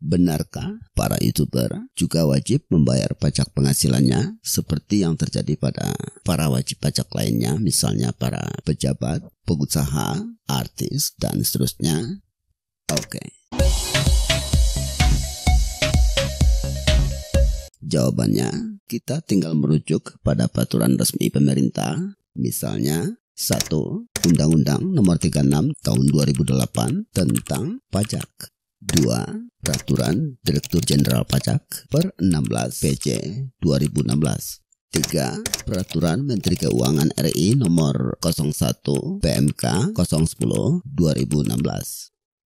Benarkah para youtuber juga wajib membayar pajak penghasilannya seperti yang terjadi pada para wajib pajak lainnya misalnya para pejabat, pengusaha, artis, dan seterusnya? Oke. Okay. Jawabannya, kita tinggal merujuk pada peraturan resmi pemerintah, misalnya 1. Undang-Undang Nomor 36 Tahun 2008 tentang Pajak. 2. Peraturan Direktur Jenderal Pajak per 16 PC 2016. 3. Peraturan Menteri Keuangan RI nomor 01 PMK 010 2016.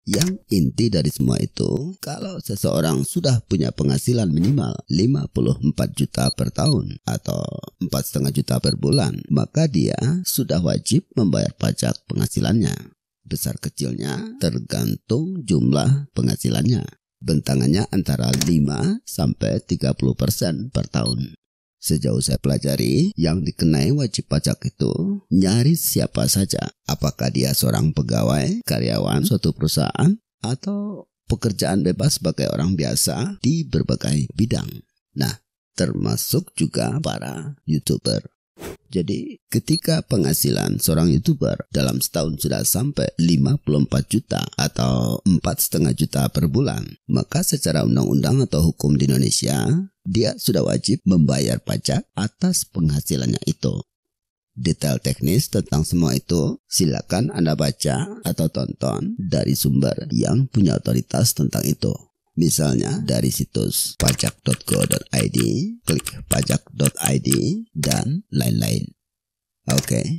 Yang inti dari semua itu, kalau seseorang sudah punya penghasilan minimal 54 juta per tahun atau 4,5 juta per bulan, maka dia sudah wajib membayar pajak penghasilannya. Besar kecilnya tergantung jumlah penghasilannya. Bentangannya antara 5 sampai 30% per tahun. Sejauh saya pelajari, yang dikenai wajib pajak itu nyaris siapa saja. Apakah dia seorang pegawai, karyawan suatu perusahaan, atau pekerjaan bebas sebagai orang biasa di berbagai bidang. Nah, termasuk juga para YouTuber. Jadi ketika penghasilan seorang YouTuber dalam setahun sudah sampai 54 juta atau 4,5 juta per bulan, maka secara undang-undang atau hukum di Indonesia, dia sudah wajib membayar pajak atas penghasilannya itu. Detail teknis tentang semua itu silakan Anda baca atau tonton dari sumber yang punya otoritas tentang itu. Misalnya dari situs pajak.go.id, klik pajak.id, dan lain-lain. Oke, okay.